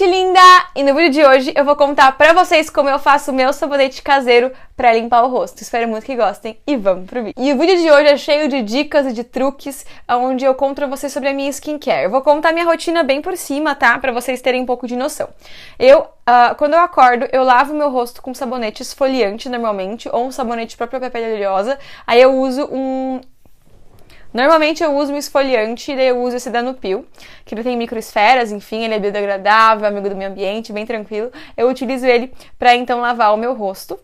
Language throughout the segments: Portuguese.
gente linda! E no vídeo de hoje eu vou contar pra vocês como eu faço o meu sabonete caseiro pra limpar o rosto. Espero muito que gostem e vamos pro vídeo. E o vídeo de hoje é cheio de dicas e de truques, onde eu conto pra vocês sobre a minha skincare. Eu vou contar minha rotina bem por cima, tá? Pra vocês terem um pouco de noção. Eu, uh, quando eu acordo, eu lavo meu rosto com sabonete esfoliante normalmente, ou um sabonete próprio pra pele oleosa. Aí eu uso um Normalmente eu uso um esfoliante, daí eu uso esse da Nupil, que ele tem microesferas, enfim, ele é biodegradável, amigo do meio ambiente, bem tranquilo. Eu utilizo ele para então lavar o meu rosto.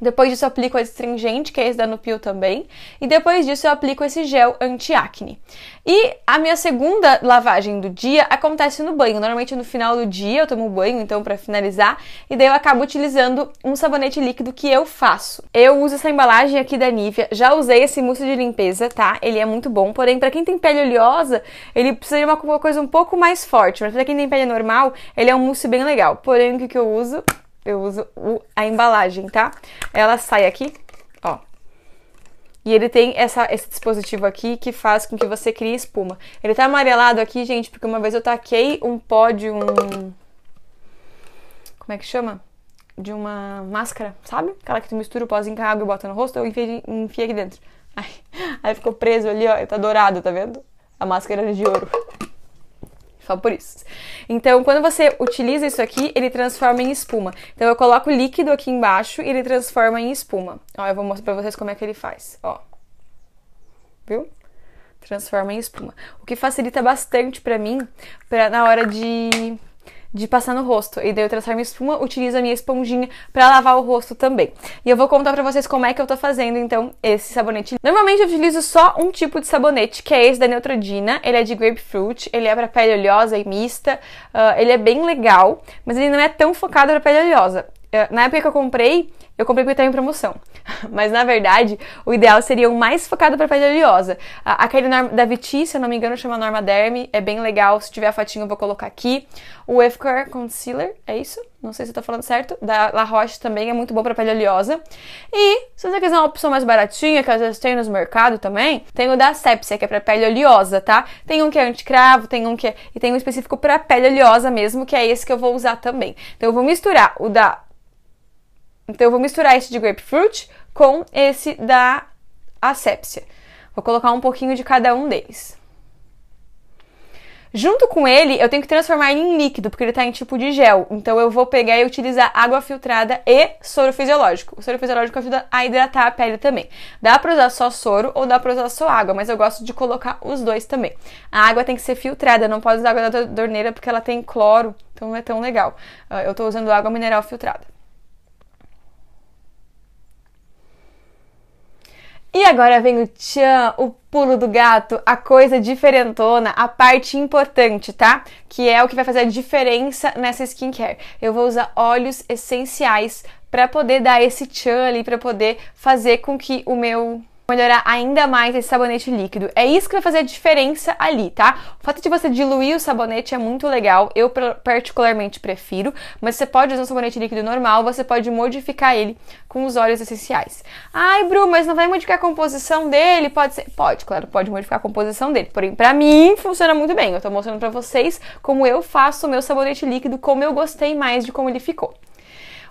Depois disso, eu aplico o astringente, que é esse da Nupil também. E depois disso, eu aplico esse gel anti-acne. E a minha segunda lavagem do dia acontece no banho. Normalmente, no final do dia, eu tomo banho, então, para finalizar. E daí, eu acabo utilizando um sabonete líquido que eu faço. Eu uso essa embalagem aqui da Nivea. Já usei esse mousse de limpeza, tá? Ele é muito bom. Porém, para quem tem pele oleosa, ele precisa de uma coisa um pouco mais forte. Mas para quem tem pele normal, ele é um mousse bem legal. Porém, o que eu uso? eu uso o, a embalagem, tá? Ela sai aqui, ó. E ele tem essa, esse dispositivo aqui que faz com que você crie espuma. Ele tá amarelado aqui, gente, porque uma vez eu taquei um pó de um... Como é que chama? De uma máscara, sabe? Aquela que tu mistura o pózinho com a água e bota no rosto, eu enfiei, enfiei aqui dentro. Aí, aí ficou preso ali, ó. Tá dourado, tá vendo? A máscara era de ouro só por isso. Então, quando você utiliza isso aqui, ele transforma em espuma. Então, eu coloco líquido aqui embaixo e ele transforma em espuma. Ó, eu vou mostrar pra vocês como é que ele faz, ó. Viu? Transforma em espuma. O que facilita bastante pra mim pra, na hora de de passar no rosto. E daí eu transformo em espuma, utilizo a minha esponjinha para lavar o rosto também. E eu vou contar para vocês como é que eu tô fazendo, então, esse sabonete. Normalmente eu utilizo só um tipo de sabonete, que é esse da Neutrodina. Ele é de grapefruit, ele é para pele oleosa e mista. Uh, ele é bem legal, mas ele não é tão focado para pele oleosa na época que eu comprei, eu comprei porque estava em promoção. Mas na verdade, o ideal seria o mais focado para pele oleosa. Aquele da Viti, se eu não me engano, chama Norma Derme, é bem legal. Se tiver a fatinha, eu vou colocar aqui. O Efcor Concealer, é isso? Não sei se eu tô falando certo. Da La Roche também é muito bom para pele oleosa. E se você quiser uma opção mais baratinha, que às vezes tem nos mercados também, tem o da Sepsia, que é para pele oleosa, tá? Tem um que é anticravo, tem um que é... e tem um específico para pele oleosa mesmo, que é esse que eu vou usar também. Então eu vou misturar o da então eu vou misturar esse de grapefruit com esse da asepsia. Vou colocar um pouquinho de cada um deles. Junto com ele, eu tenho que transformar ele em líquido, porque ele está em tipo de gel. Então eu vou pegar e utilizar água filtrada e soro fisiológico. O soro fisiológico ajuda a hidratar a pele também. Dá para usar só soro ou dá para usar só água, mas eu gosto de colocar os dois também. A água tem que ser filtrada, não pode usar água da torneira porque ela tem cloro, então não é tão legal. Ah, eu estou usando água mineral filtrada. E agora vem o tchan, o pulo do gato, a coisa diferentona, a parte importante, tá? Que é o que vai fazer a diferença nessa skincare. Eu vou usar óleos essenciais para poder dar esse tchan ali, para poder fazer com que o meu melhorar ainda mais esse sabonete líquido. É isso que vai fazer a diferença ali, tá? O fato de você diluir o sabonete é muito legal, eu particularmente prefiro, mas você pode usar um sabonete líquido normal, você pode modificar ele com os óleos essenciais. Ai, Bru, mas não vai modificar a composição dele? Pode ser? Pode, claro, pode modificar a composição dele. Porém, pra mim, funciona muito bem. Eu tô mostrando pra vocês como eu faço o meu sabonete líquido, como eu gostei mais de como ele ficou.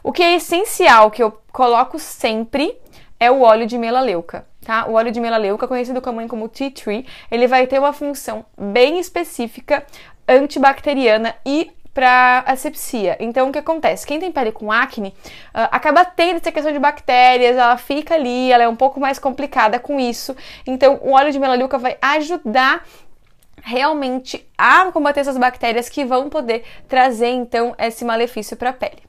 O que é essencial, que eu coloco sempre, é o óleo de melaleuca, tá? O óleo de melaleuca, conhecido também como tea tree, ele vai ter uma função bem específica antibacteriana e para asepsia. Então, o que acontece? Quem tem pele com acne uh, acaba tendo essa questão de bactérias, ela fica ali, ela é um pouco mais complicada com isso. Então, o óleo de melaleuca vai ajudar realmente a combater essas bactérias que vão poder trazer então esse malefício para a pele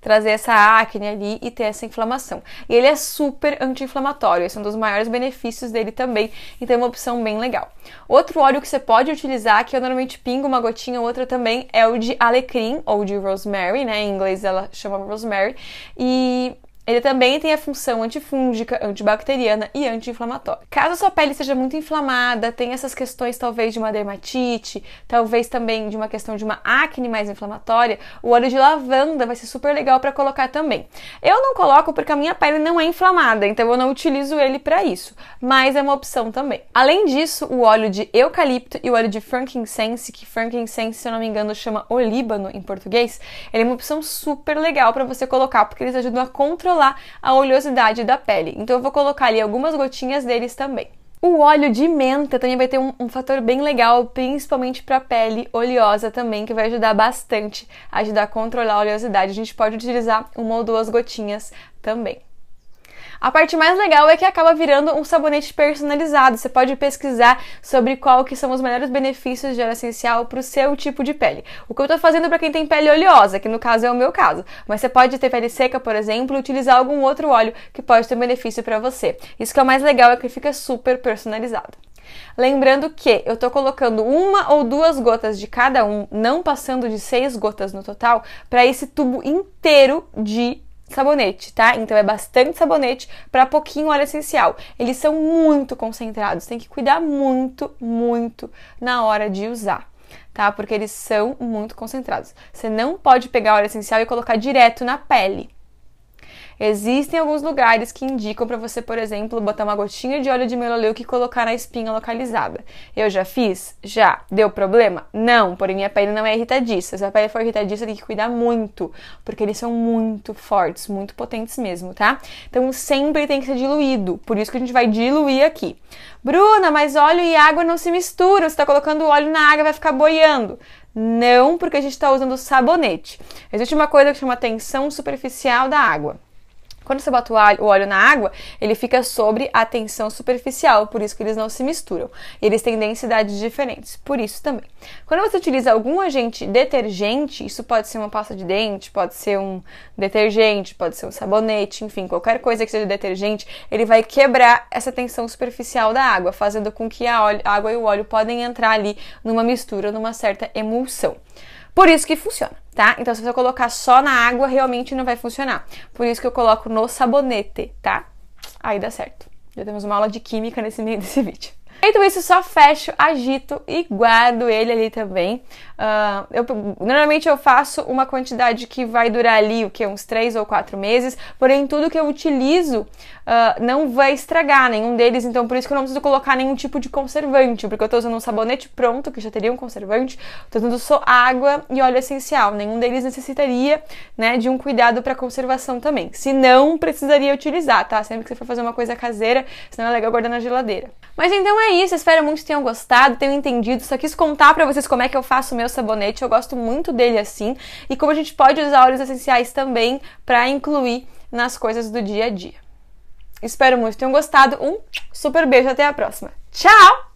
trazer essa acne ali e ter essa inflamação. E ele é super anti-inflamatório, esse é um dos maiores benefícios dele também, então é uma opção bem legal. Outro óleo que você pode utilizar, que eu normalmente pingo uma gotinha ou outra também, é o de alecrim ou de rosemary, né? Em inglês ela chama rosemary. E ele também tem a função antifúngica, antibacteriana e anti-inflamatória. Caso sua pele seja muito inflamada, tem essas questões talvez de uma dermatite, talvez também de uma questão de uma acne mais inflamatória, o óleo de lavanda vai ser super legal para colocar também. Eu não coloco porque a minha pele não é inflamada, então eu não utilizo ele para isso, mas é uma opção também. Além disso, o óleo de eucalipto e o óleo de frankincense, que frankincense, se eu não me engano, chama olíbano em português, ele é uma opção super legal para você colocar porque eles ajudam a controlar a oleosidade da pele. Então eu vou colocar ali algumas gotinhas deles também. O óleo de menta também vai ter um, um fator bem legal, principalmente para pele oleosa também, que vai ajudar bastante, a ajudar a controlar a oleosidade. A gente pode utilizar uma ou duas gotinhas também. A parte mais legal é que acaba virando um sabonete personalizado. Você pode pesquisar sobre qual que são os melhores benefícios de óleo essencial para o seu tipo de pele. O que eu estou fazendo para quem tem pele oleosa, que no caso é o meu caso. Mas você pode ter pele seca, por exemplo, e utilizar algum outro óleo que pode ter benefício para você. Isso que é o mais legal é que fica super personalizado. Lembrando que eu tô colocando uma ou duas gotas de cada um, não passando de seis gotas no total, para esse tubo inteiro de sabonete, tá? Então é bastante sabonete para pouquinho óleo essencial. Eles são muito concentrados, tem que cuidar muito, muito na hora de usar tá? Porque eles são muito concentrados. Você não pode pegar óleo essencial e colocar direto na pele. Existem alguns lugares que indicam para você, por exemplo, botar uma gotinha de óleo de melaleuca e colocar na espinha localizada. Eu já fiz? Já. Deu problema? Não, porém minha pele não é irritadiça. Se a pele for irritadiça, tem que cuidar muito, porque eles são muito fortes, muito potentes mesmo, tá? Então sempre tem que ser diluído, por isso que a gente vai diluir aqui. Bruna, mas óleo e água não se misturam, você tá colocando óleo na água vai ficar boiando. Não porque a gente está usando sabonete. Existe uma coisa que chama tensão superficial da água quando você bota o óleo na água, ele fica sobre a tensão superficial, por isso que eles não se misturam. eles têm densidades diferentes, por isso também. Quando você utiliza algum agente detergente, isso pode ser uma pasta de dente, pode ser um detergente, pode ser um sabonete, enfim, qualquer coisa que seja detergente, ele vai quebrar essa tensão superficial da água, fazendo com que a água e o óleo podem entrar ali numa mistura, numa certa emulsão. Por isso que funciona, tá? Então, se você colocar só na água, realmente não vai funcionar. Por isso que eu coloco no sabonete, tá? Aí dá certo. Já temos uma aula de química nesse meio desse vídeo. Feito isso, só fecho, agito e guardo ele ali também. Uh, eu, normalmente eu faço uma quantidade que vai durar ali o que uns três ou quatro meses, porém tudo que eu utilizo uh, não vai estragar nenhum deles, então por isso que eu não preciso colocar nenhum tipo de conservante, porque eu tô usando um sabonete pronto, que já teria um conservante, tô usando só água e óleo essencial, nenhum deles necessitaria, né, de um cuidado para conservação também. Se não, precisaria utilizar, tá? Sempre que você for fazer uma coisa caseira, senão é legal guardar na geladeira. Mas então é isso, espero muito que tenham gostado, tenham entendido. Só quis contar pra vocês como é que eu faço o meu sabonete. Eu gosto muito dele assim. E como a gente pode usar óleos essenciais também para incluir nas coisas do dia a dia. Espero muito que tenham gostado. Um super beijo, até a próxima. Tchau!